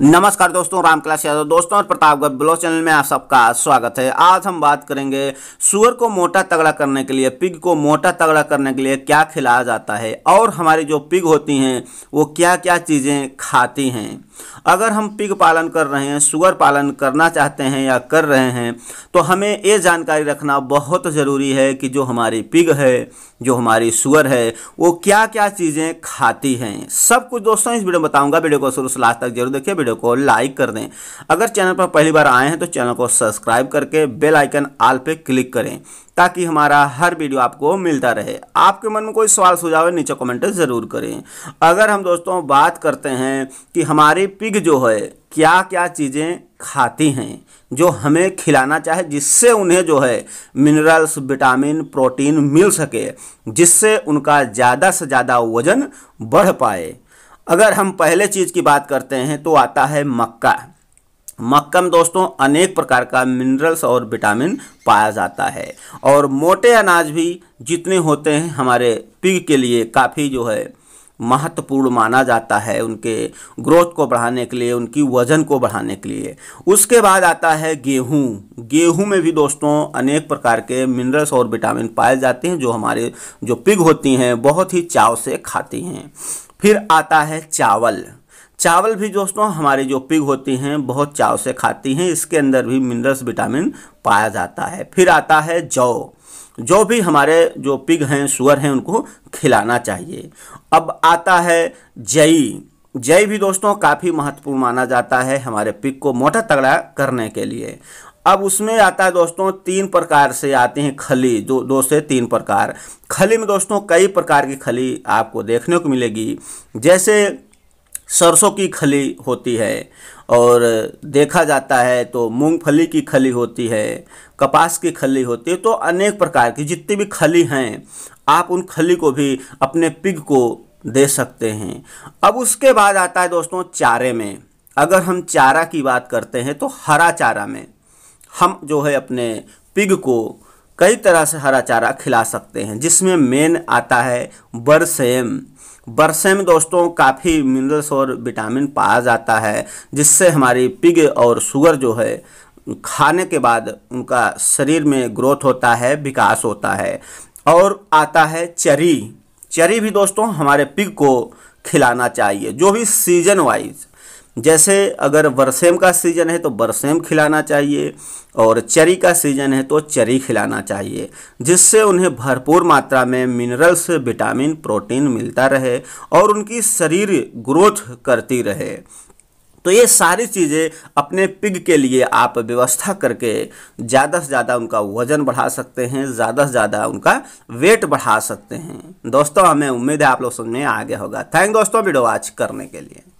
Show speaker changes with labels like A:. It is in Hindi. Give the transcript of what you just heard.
A: नमस्कार दोस्तों राम कलाश यादव दोस्तों और प्रतापगढ़ ब्लॉग चैनल में आप सबका स्वागत है आज हम बात करेंगे सुअर को मोटा तगड़ा करने के लिए पिग को मोटा तगड़ा करने के लिए क्या खिलाया जाता है और हमारी जो पिग होती हैं वो क्या क्या चीज़ें खाती हैं अगर हम पिग पालन कर रहे हैं सुअर पालन करना चाहते हैं या कर रहे हैं तो हमें ये जानकारी रखना बहुत ज़रूरी है कि जो हमारी पिग है जो हमारी सुअर है वो क्या क्या चीज़ें खाती हैं सब कुछ दोस्तों इस वीडियो में बताऊँगा वीडियो को शुरू से लास्ट तक जरूर देखिए वीडियो को लाइक कर दें अगर चैनल पर पहली बार आए हैं तो चैनल को सब्सक्राइब करके बेल आइकन आल पे क्लिक करें ताकि हमारा हर वीडियो आपको मिलता रहे आपके मन में कोई सवाल सुझाव है नीचे कमेंट ज़रूर करें अगर हम दोस्तों बात करते हैं कि हमारी पिग जो है क्या क्या चीज़ें खाती हैं जो हमें खिलाना चाहे जिससे उन्हें जो है मिनरल्स विटामिन प्रोटीन मिल सके जिससे उनका ज़्यादा से ज़्यादा वजन बढ़ पाए अगर हम पहले चीज़ की बात करते हैं तो आता है मक्का मक्का में दोस्तों अनेक प्रकार का मिनरल्स और विटामिन पाया जाता है और मोटे अनाज भी जितने होते हैं हमारे पिग के लिए काफ़ी जो है महत्वपूर्ण माना जाता है उनके ग्रोथ को बढ़ाने के लिए उनकी वजन को बढ़ाने के लिए उसके बाद आता है गेहूं गेहूं में भी दोस्तों अनेक प्रकार के मिनरल्स और विटामिन पाए जाते हैं जो हमारे जो पिग होती हैं बहुत ही चाव से खाती हैं फिर आता है चावल चावल भी दोस्तों हमारे जो पिग होती हैं बहुत चाव से खाती हैं इसके अंदर भी मिनरल्स विटामिन पाया जाता है फिर आता है जौ जो भी हमारे जो पिग हैं सुअर हैं उनको खिलाना चाहिए अब आता है जई जय भी दोस्तों काफ़ी महत्वपूर्ण माना जाता है हमारे पिक को मोटा तगड़ा करने के लिए अब उसमें आता है दोस्तों तीन प्रकार से आते हैं खली जो दो से तीन प्रकार खली में दोस्तों कई प्रकार की खली आपको देखने को मिलेगी जैसे सरसों की खली होती है और देखा जाता है तो मूंगफली की खली होती है कपास की खली होती है तो अनेक प्रकार की जितनी भी खली हैं आप उन खली को भी अपने पिग को दे सकते हैं अब उसके बाद आता है दोस्तों चारे में अगर हम चारा की बात करते हैं तो हरा चारा में हम जो है अपने पिग को कई तरह से हरा चारा खिला सकते हैं जिसमें मेन आता है बरसेम बरसेम दोस्तों काफ़ी मिनरल्स और विटामिन पाया जाता है जिससे हमारी पिग और शुगर जो है खाने के बाद उनका शरीर में ग्रोथ होता है विकास होता है और आता है चरी चरी भी दोस्तों हमारे पिग को खिलाना चाहिए जो भी सीजन वाइज जैसे अगर बरसेम का सीज़न है तो बरसेम खिलाना चाहिए और चरी का सीज़न है तो चरी खिलाना चाहिए जिससे उन्हें भरपूर मात्रा में मिनरल्स विटामिन प्रोटीन मिलता रहे और उनकी शरीर ग्रोथ करती रहे तो ये सारी चीज़ें अपने पिग के लिए आप व्यवस्था करके ज़्यादा से ज़्यादा उनका वज़न बढ़ा सकते हैं ज़्यादा से ज़्यादा उनका वेट बढ़ा सकते हैं दोस्तों हमें उम्मीद है आप लोग समझ में आ गया होगा थैंक दोस्तों वीडियो वॉच करने के लिए